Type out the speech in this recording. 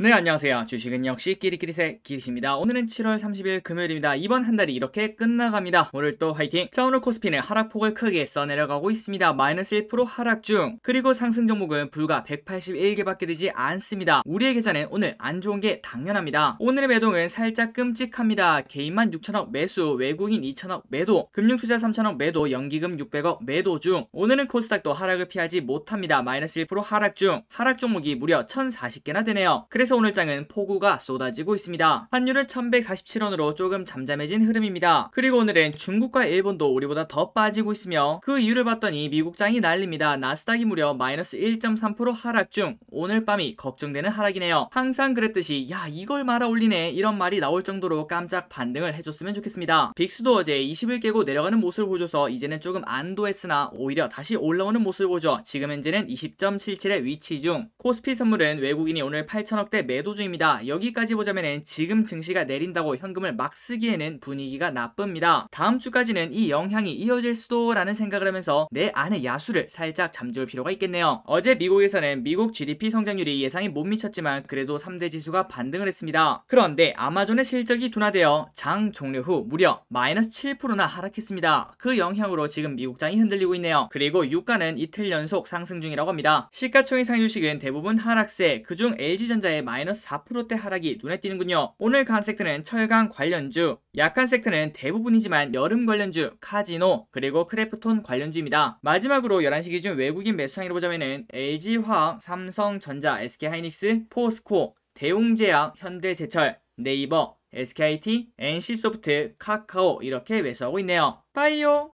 네 안녕하세요 주식은 역시 끼리끼리새 기리입니다 오늘은 7월 30일 금요일입니다 이번 한 달이 이렇게 끝나갑니다 오늘 또 화이팅 자 오늘 코스피는 하락폭을 크게 써내려가고 있습니다 마이너스 1% 하락 중 그리고 상승 종목은 불과 181개밖에 되지 않습니다 우리의 계좌는 오늘 안 좋은 게 당연합니다 오늘의 매동은 살짝 끔찍합니다 개인만 6천억 매수 외국인 2천억 매도 금융투자 3천억 매도 연기금 600억 매도 중 오늘은 코스닥도 하락을 피하지 못합니다 마이너스 1% 하락 중 하락 종목이 무려 1040개나 되네요 그래서 그래서 오늘장은 폭우가 쏟아지고 있습니다. 환율은 1147원으로 조금 잠잠해진 흐름입니다. 그리고 오늘은 중국과 일본도 우리보다 더 빠지고 있으며 그 이유를 봤더니 미국장이 날립니다 나스닥이 무려 마이너스 1.3% 하락 중 오늘 밤이 걱정되는 하락이네요. 항상 그랬듯이 야 이걸 말아 올리네 이런 말이 나올 정도로 깜짝 반등을 해줬으면 좋겠습니다. 빅스도 어제 20일 깨고 내려가는 모습을 보여줘서 이제는 조금 안도했으나 오히려 다시 올라오는 모습을 보죠. 지금 현재는 20.77의 위치 중 코스피 선물은 외국인이 오늘 8천억대 시 네, 매도 중입니다. 여기까지 보자면 지금 증시가 내린다고 현금을 막 쓰기에는 분위기가 나쁩니다. 다음 주까지는 이 영향이 이어질 수도라는 생각을 하면서 내 안의 야수를 살짝 잠재울 필요가 있겠네요. 어제 미국에서는 미국 GDP 성장률이 예상에 못 미쳤지만 그래도 3대 지수가 반등을 했습니다. 그런데 아마존의 실적이 둔화되어 장 종료 후 무려 마이너스 7%나 하락했습니다. 그 영향으로 지금 미국장이 흔들리고 있네요. 그리고 유가는 이틀 연속 상승 중이라고 합니다. 시가총액 상유식은 대부분 하락세, 그중 LG전자의 마이너스 4%대 하락이 눈에 띄는군요. 오늘 간 섹터는 철강 관련주, 약한 섹터는 대부분이지만 여름 관련주, 카지노, 그리고 크래프톤 관련주입니다. 마지막으로 11시 기준 외국인 매수상으로 보자면 LG화학, 삼성전자, SK하이닉스, 포스코, 대웅제약, 현대제철, 네이버, SKT, i NC소프트, 카카오 이렇게 매수하고 있네요. 빠이요!